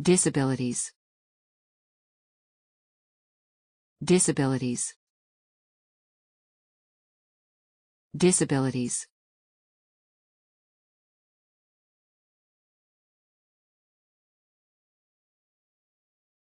Disabilities Disabilities Disabilities